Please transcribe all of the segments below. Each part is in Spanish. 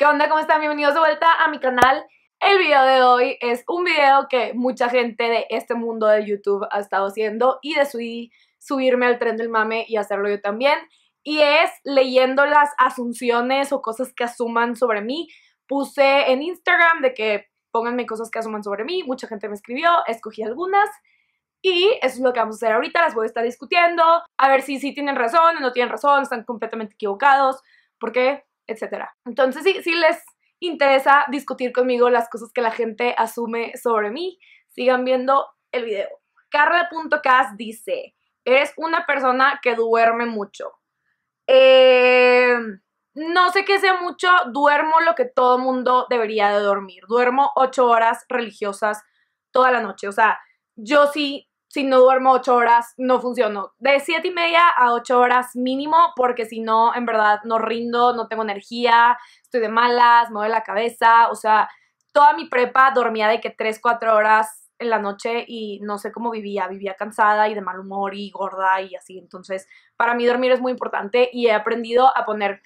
¿Qué onda? ¿Cómo están? Bienvenidos de vuelta a mi canal. El video de hoy es un video que mucha gente de este mundo de YouTube ha estado haciendo y decidí subirme al tren del mame y hacerlo yo también. Y es leyendo las asunciones o cosas que asuman sobre mí. Puse en Instagram de que pónganme cosas que asuman sobre mí. Mucha gente me escribió, escogí algunas. Y eso es lo que vamos a hacer ahorita, las voy a estar discutiendo, a ver si sí tienen razón o no tienen razón, están completamente equivocados, porque Etcétera. Entonces, si, les interesa discutir conmigo las cosas que la gente asume sobre mí, sigan viendo el video. Carla.cas dice, eres una persona que duerme mucho. Eh, no sé qué sea mucho, duermo lo que todo mundo debería de dormir. Duermo ocho horas religiosas toda la noche. O sea, yo sí si no duermo ocho horas, no funciono. De siete y media a ocho horas mínimo, porque si no, en verdad, no rindo, no tengo energía, estoy de malas, me duele la cabeza. O sea, toda mi prepa dormía de que tres, cuatro horas en la noche y no sé cómo vivía. Vivía cansada y de mal humor y gorda y así. Entonces, para mí dormir es muy importante y he aprendido a poner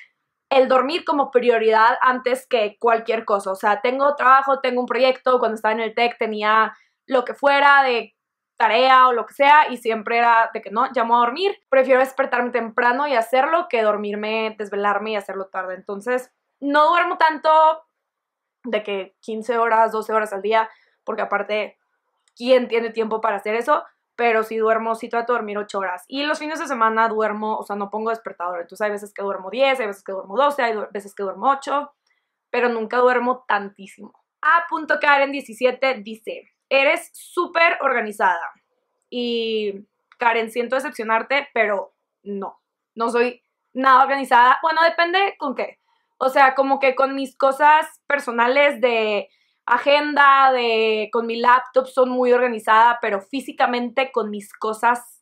el dormir como prioridad antes que cualquier cosa. O sea, tengo trabajo, tengo un proyecto, cuando estaba en el TEC tenía lo que fuera de tarea o lo que sea y siempre era de que no, llamo a dormir, prefiero despertarme temprano y hacerlo que dormirme, desvelarme y hacerlo tarde. Entonces, no duermo tanto de que 15 horas, 12 horas al día, porque aparte, ¿quién tiene tiempo para hacer eso? Pero si duermo, sí trato de dormir 8 horas. Y los fines de semana duermo, o sea, no pongo despertador. Entonces hay veces que duermo 10, hay veces que duermo 12, hay veces que duermo 8, pero nunca duermo tantísimo. a punto en 17 dice, Eres súper organizada. Y Karen, siento decepcionarte, pero no, no soy nada organizada. Bueno, depende con qué. O sea, como que con mis cosas personales de agenda, de con mi laptop son muy organizada, pero físicamente con mis cosas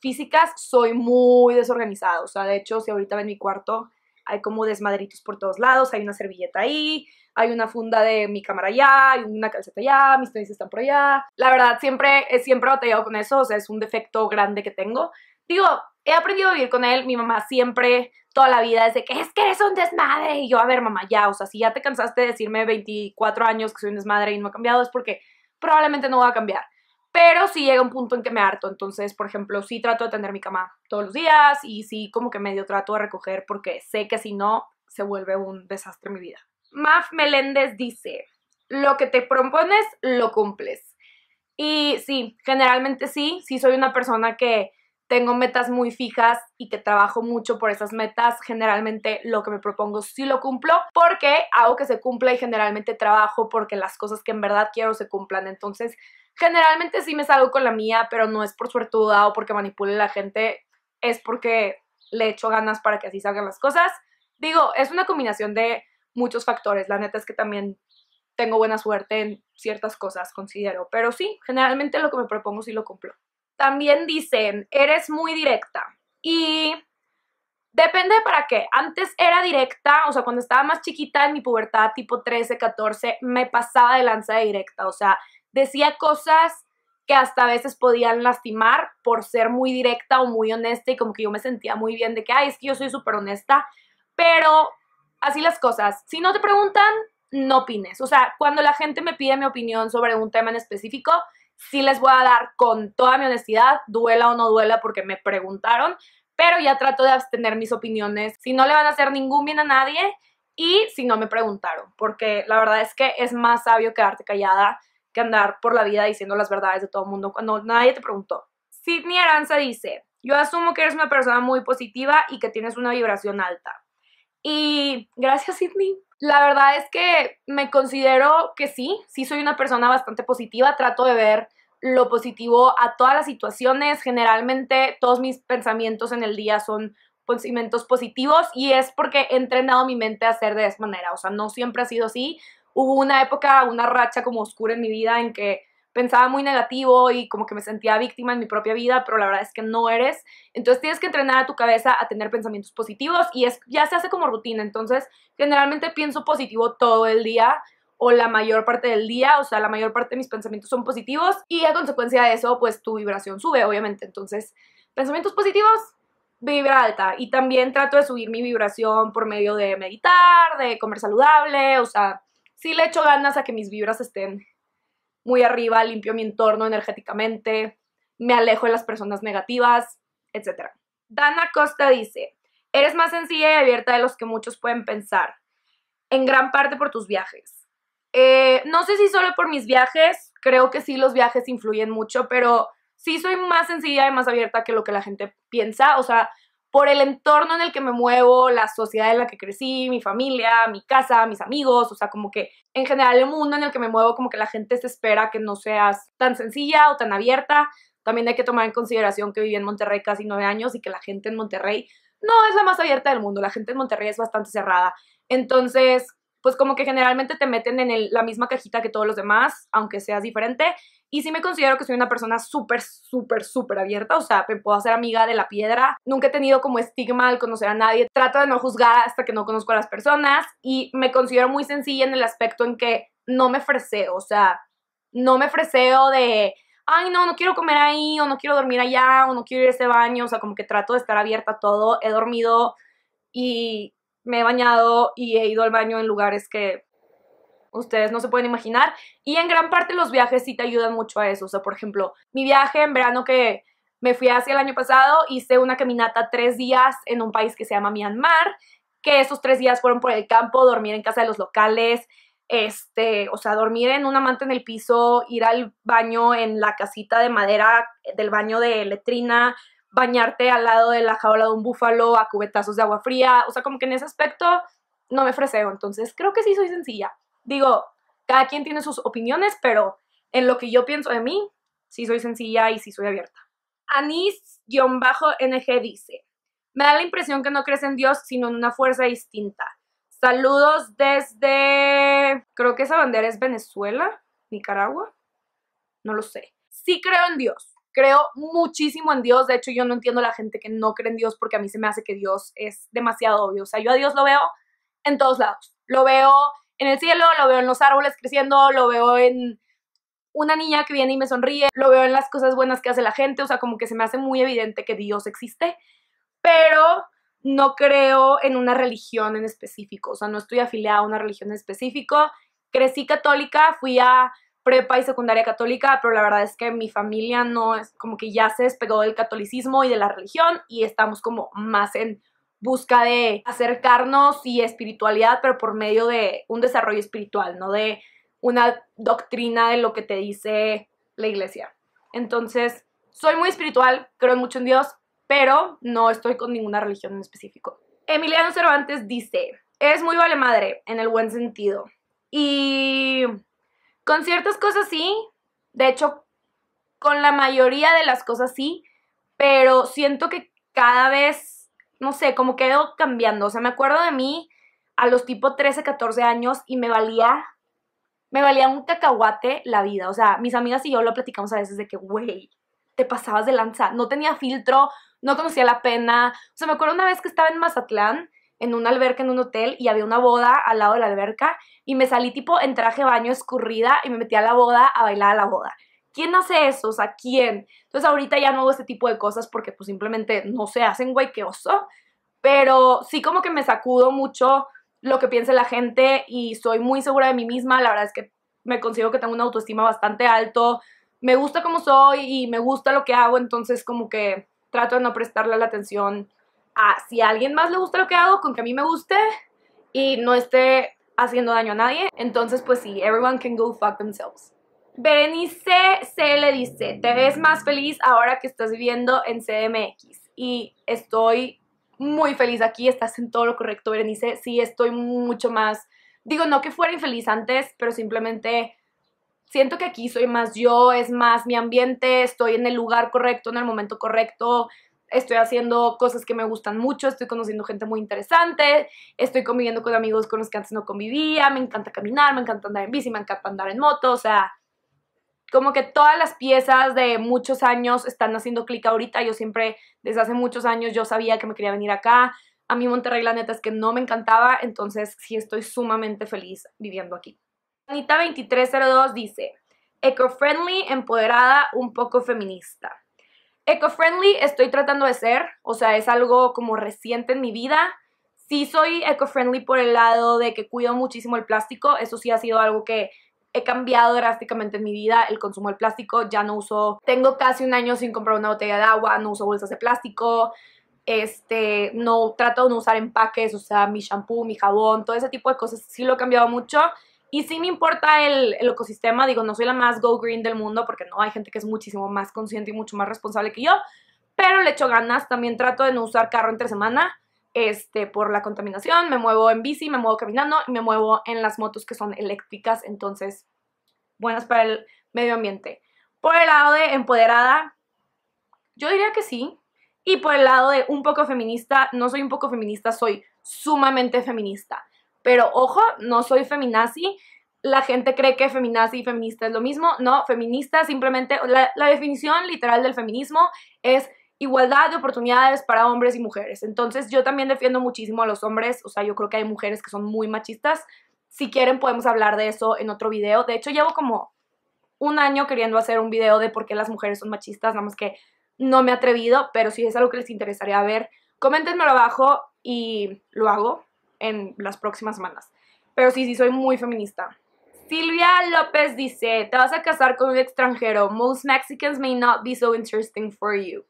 físicas soy muy desorganizada. O sea, de hecho, si ahorita ven mi cuarto, hay como desmadritos por todos lados, hay una servilleta ahí, hay una funda de mi cámara allá, hay una calceta allá, mis tenis están por allá. La verdad, siempre, siempre he batallado con eso, o sea, es un defecto grande que tengo. Digo, he aprendido a vivir con él, mi mamá siempre, toda la vida, desde que es que eres un desmadre, y yo, a ver mamá, ya, o sea, si ya te cansaste de decirme 24 años que soy un desmadre y no ha cambiado, es porque probablemente no va a cambiar pero sí llega un punto en que me harto. Entonces, por ejemplo, sí trato de tener mi cama todos los días y sí como que medio trato de recoger porque sé que si no se vuelve un desastre en mi vida. Maf Meléndez dice, lo que te propones lo cumples. Y sí, generalmente sí, sí soy una persona que tengo metas muy fijas y que trabajo mucho por esas metas. Generalmente lo que me propongo sí lo cumplo porque hago que se cumpla y generalmente trabajo porque las cosas que en verdad quiero se cumplan. Entonces, generalmente sí me salgo con la mía, pero no es por suertuda o porque manipule la gente, es porque le echo ganas para que así salgan las cosas. Digo, es una combinación de muchos factores. La neta es que también tengo buena suerte en ciertas cosas, considero. Pero sí, generalmente lo que me propongo sí lo cumplo. También dicen, eres muy directa. Y depende de para qué. Antes era directa, o sea, cuando estaba más chiquita en mi pubertad, tipo 13, 14, me pasaba de lanza de directa. O sea, decía cosas que hasta a veces podían lastimar por ser muy directa o muy honesta y como que yo me sentía muy bien de que, ay, es que yo soy súper honesta, pero así las cosas. Si no te preguntan, no opines. O sea, cuando la gente me pide mi opinión sobre un tema en específico, sí les voy a dar con toda mi honestidad, duela o no duela porque me preguntaron, pero ya trato de abstener mis opiniones si no le van a hacer ningún bien a nadie y si no me preguntaron, porque la verdad es que es más sabio quedarte callada que andar por la vida diciendo las verdades de todo el mundo cuando nadie te preguntó. Sidney Aranza dice, yo asumo que eres una persona muy positiva y que tienes una vibración alta. Y gracias Sidney, la verdad es que me considero que sí, sí soy una persona bastante positiva, trato de ver lo positivo a todas las situaciones. Generalmente todos mis pensamientos en el día son pensamientos positivos y es porque he entrenado mi mente a hacer de esa manera. O sea, no siempre ha sido así. Hubo una época, una racha como oscura en mi vida en que pensaba muy negativo y como que me sentía víctima en mi propia vida, pero la verdad es que no eres. Entonces tienes que entrenar a tu cabeza a tener pensamientos positivos y es, ya se hace como rutina. Entonces, generalmente pienso positivo todo el día o la mayor parte del día, o sea, la mayor parte de mis pensamientos son positivos y a consecuencia de eso, pues tu vibración sube, obviamente. Entonces, pensamientos positivos, vibra alta. Y también trato de subir mi vibración por medio de meditar, de comer saludable, o sea, sí le echo ganas a que mis vibras estén muy arriba, limpio mi entorno energéticamente, me alejo de las personas negativas, etc. Dana Costa dice, eres más sencilla y abierta de los que muchos pueden pensar, en gran parte por tus viajes. Eh, no sé si solo por mis viajes, creo que sí los viajes influyen mucho, pero sí soy más sencilla y más abierta que lo que la gente piensa. O sea, por el entorno en el que me muevo, la sociedad en la que crecí, mi familia, mi casa, mis amigos, o sea, como que en general el mundo en el que me muevo, como que la gente se espera que no seas tan sencilla o tan abierta. También hay que tomar en consideración que viví en Monterrey casi nueve años y que la gente en Monterrey no es la más abierta del mundo, la gente en Monterrey es bastante cerrada. Entonces, pues como que generalmente te meten en la misma cajita que todos los demás, aunque seas diferente. Y sí me considero que soy una persona súper, súper, súper abierta, o sea, me puedo hacer amiga de la piedra. Nunca he tenido como estigma al conocer a nadie. Trato de no juzgar hasta que no conozco a las personas y me considero muy sencilla en el aspecto en que no me freseo, o sea, no me freseo de, ay, no, no quiero comer ahí, o no quiero dormir allá, o no quiero ir a ese baño, o sea, como que trato de estar abierta a todo. He dormido y me he bañado y he ido al baño en lugares que ustedes no se pueden imaginar. Y en gran parte los viajes sí te ayudan mucho a eso. O sea, por ejemplo, mi viaje en verano que me fui hacia el año pasado, hice una caminata tres días en un país que se llama Myanmar, que esos tres días fueron por el campo, dormir en casa de los locales, este, o sea, dormir en una manta en el piso, ir al baño en la casita de madera del baño de letrina, bañarte al lado de la jaula de un búfalo a cubetazos de agua fría, o sea, como que en ese aspecto no me freseo, entonces creo que sí soy sencilla. Digo, cada quien tiene sus opiniones, pero en lo que yo pienso de mí, sí soy sencilla y sí soy abierta. Anis-NG dice, me da la impresión que no crees en Dios, sino en una fuerza distinta. Saludos desde, creo que esa bandera es Venezuela, Nicaragua, no lo sé. Sí creo en Dios, creo muchísimo en Dios. De hecho, yo no entiendo a la gente que no cree en Dios porque a mí se me hace que Dios es demasiado obvio. O sea, yo a Dios lo veo en todos lados. Lo veo en el cielo, lo veo en los árboles creciendo, lo veo en una niña que viene y me sonríe, lo veo en las cosas buenas que hace la gente. O sea, como que se me hace muy evidente que Dios existe. Pero no creo en una religión en específico. O sea, no estoy afiliada a una religión en específico. Crecí católica, fui a prepa y secundaria católica, pero la verdad es que mi familia no es como que ya se despegó del catolicismo y de la religión y estamos como más en busca de acercarnos y espiritualidad, pero por medio de un desarrollo espiritual, no de una doctrina de lo que te dice la iglesia. Entonces, soy muy espiritual, creo mucho en Dios, pero no estoy con ninguna religión en específico. Emiliano Cervantes dice, es muy vale madre, en el buen sentido. Y con ciertas cosas sí, de hecho, con la mayoría de las cosas sí, pero siento que cada vez, no sé, como quedo cambiando. O sea, me acuerdo de mí a los tipo 13, 14 años y me valía, me valía un cacahuate la vida. O sea, mis amigas y yo lo platicamos a veces de que, güey, te pasabas de lanza. No tenía filtro, no conocía la pena. O sea, me acuerdo una vez que estaba en Mazatlán, en una alberca, en un hotel, y había una boda al lado de la alberca y me salí tipo en traje baño escurrida y me metí a la boda a bailar a la boda. ¿Quién hace eso? O sea, ¿quién? Entonces ahorita ya no hago este tipo de cosas porque pues simplemente no se hacen, güey, que oso. Pero sí como que me sacudo mucho lo que piense la gente y soy muy segura de mí misma. La verdad es que me considero que tengo una autoestima bastante alto. Me gusta como soy y me gusta lo que hago, entonces como que trato de no prestarle la atención a si a alguien más le gusta lo que hago, con que a mí me guste y no esté haciendo daño a nadie. Entonces, pues sí, everyone can go fuck themselves. Berenice se le dice, te ves más feliz ahora que estás viviendo en CDMX. Y estoy muy feliz aquí, estás en todo lo correcto, Berenice. Sí, estoy mucho más, digo, no que fuera infeliz antes, pero simplemente siento que aquí soy más yo, es más mi ambiente, estoy en el lugar correcto, en el momento correcto, estoy haciendo cosas que me gustan mucho, estoy conociendo gente muy interesante, estoy conviviendo con amigos con los que antes no convivía, me encanta caminar, me encanta andar en bici, me encanta andar en moto, o sea, como que todas las piezas de muchos años están haciendo clic ahorita, yo siempre, desde hace muchos años, yo sabía que me quería venir acá, a mí Monterrey la neta es que no me encantaba, entonces sí estoy sumamente feliz viviendo aquí. Anita2302 dice, eco-friendly, empoderada, un poco feminista. Eco-friendly estoy tratando de ser, o sea, es algo como reciente en mi vida. Sí soy eco-friendly por el lado de que cuido muchísimo el plástico, eso sí ha sido algo que he cambiado drásticamente en mi vida el consumo del plástico, ya no uso, tengo casi un año sin comprar una botella de agua, no uso bolsas de plástico, este, no trato de no usar empaques, o sea, mi shampoo, mi jabón, todo ese tipo de cosas, sí lo he cambiado mucho y sí me importa el, ecosistema, digo, no soy la más go green del mundo porque no, hay gente que es muchísimo más consciente y mucho más responsable que yo, pero le echo ganas, también trato de no usar carro entre semana este, por la contaminación, me muevo en bici, me muevo caminando y me muevo en las motos que son eléctricas, entonces buenas para el medio ambiente. Por el lado de empoderada, yo diría que sí. Y por el lado de un poco feminista, no soy un poco feminista, soy sumamente feminista. Pero ojo, no soy feminazi. La gente cree que feminazi y feminista es lo mismo. No, feminista simplemente, la, definición literal del feminismo es igualdad de oportunidades para hombres y mujeres. Entonces yo también defiendo muchísimo a los hombres, o sea, yo creo que hay mujeres que son muy machistas. Si quieren podemos hablar de eso en otro video. De hecho, llevo como un año queriendo hacer un video de por qué las mujeres son machistas, nada más que no me he atrevido, pero si es algo que les interesaría ver, coméntenmelo abajo y lo hago en las próximas semanas. Pero sí, sí, soy muy feminista. Silvia López dice, te vas a casar con un extranjero. Most Mexicans may not be so interesting for you.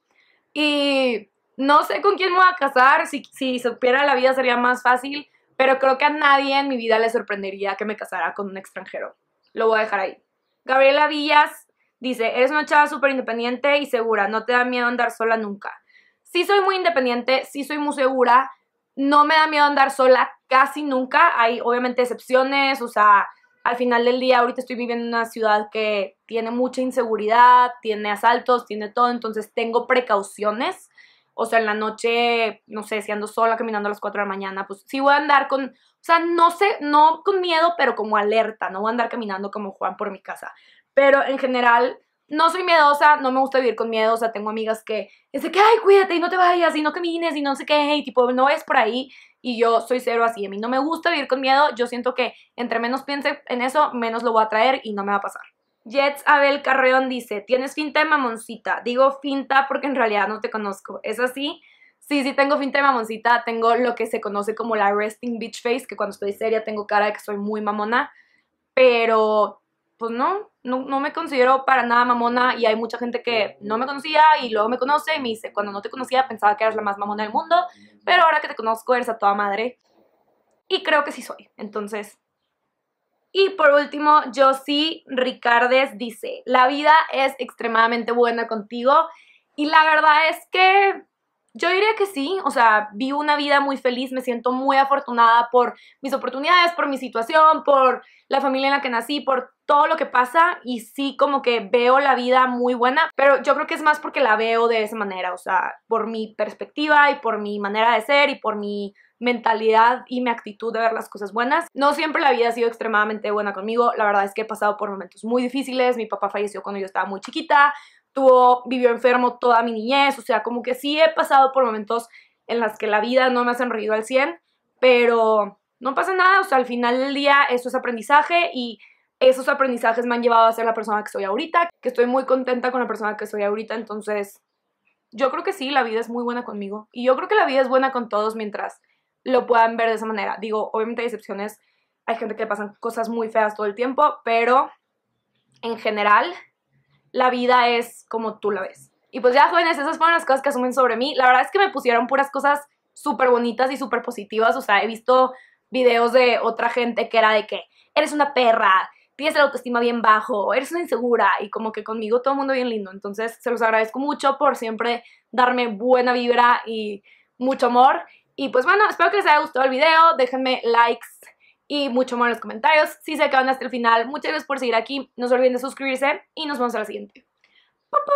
Y no sé con quién me voy a casar. Si, si supiera la vida sería más fácil. Pero creo que a nadie en mi vida le sorprendería que me casara con un extranjero. Lo voy a dejar ahí. Gabriela Villas dice, eres una chava súper independiente y segura. No te da miedo andar sola nunca. Sí soy muy independiente, sí soy muy segura no me da miedo andar sola casi nunca. Hay obviamente excepciones, o sea, al final del día ahorita estoy viviendo en una ciudad que tiene mucha inseguridad, tiene asaltos, tiene todo, entonces tengo precauciones. O sea, en la noche, no sé, si ando sola caminando a las 4 de la mañana, pues sí voy a andar con, o sea, no sé, no con miedo, pero como alerta, no voy a andar caminando como Juan por mi casa. Pero en general, no soy miedosa, no me gusta vivir con miedo, o sea, tengo amigas que es que, ay, cuídate y no te vayas y no camines y no sé qué, y tipo, no es por ahí. Y yo soy cero así, a mí no me gusta vivir con miedo, yo siento que entre menos piense en eso, menos lo voy a traer y no me va a pasar. Jets Abel Carreón dice, tienes finta de mamoncita. Digo finta porque en realidad no te conozco. ¿Es así? Sí, sí tengo finta de mamoncita. Tengo lo que se conoce como la resting bitch face, que cuando estoy seria tengo cara de que soy muy mamona. Pero pues no, no, me considero para nada mamona y hay mucha gente que no me conocía y luego me conoce y me dice, cuando no te conocía pensaba que eras la más mamona del mundo, pero ahora que te conozco eres a toda madre. Y creo que sí soy, entonces... Y por último, Josie Ricardes dice, la vida es extremadamente buena contigo y la verdad es que yo diría que sí, o sea, vivo una vida muy feliz, me siento muy afortunada por mis oportunidades, por mi situación, por la familia en la que nací, por todo lo que pasa y sí como que veo la vida muy buena, pero yo creo que es más porque la veo de esa manera, o sea, por mi perspectiva y por mi manera de ser y por mi mentalidad y mi actitud de ver las cosas buenas. No siempre la vida ha sido extremadamente buena conmigo, la verdad es que he pasado por momentos muy difíciles, mi papá falleció cuando yo estaba muy chiquita, tuvo, vivió enfermo toda mi niñez, o sea, como que sí he pasado por momentos en las que la vida no me ha sonreído al 100, pero no pasa nada, o sea, al final del día eso es aprendizaje y esos aprendizajes me han llevado a ser la persona que soy ahorita, que estoy muy contenta con la persona que soy ahorita, entonces yo creo que sí, la vida es muy buena conmigo y yo creo que la vida es buena con todos mientras lo puedan ver de esa manera. Digo, obviamente hay excepciones, hay gente que pasan cosas muy feas todo el tiempo, pero en general la vida es como tú la ves. Y pues ya jóvenes, esas fueron las cosas que asumen sobre mí. La verdad es que me pusieron puras cosas súper bonitas y súper positivas, o sea, he visto videos de otra gente que era de que eres una perra, tienes la autoestima bien bajo, eres una insegura y como que conmigo todo el mundo bien lindo. Entonces se los agradezco mucho por siempre darme buena vibra y mucho amor. Y pues bueno, espero que les haya gustado el video, déjenme likes y mucho amor en los comentarios. Si se acaban hasta el final, muchas gracias por seguir aquí, no se olviden de suscribirse y nos vemos a la siguiente. ¡Papá!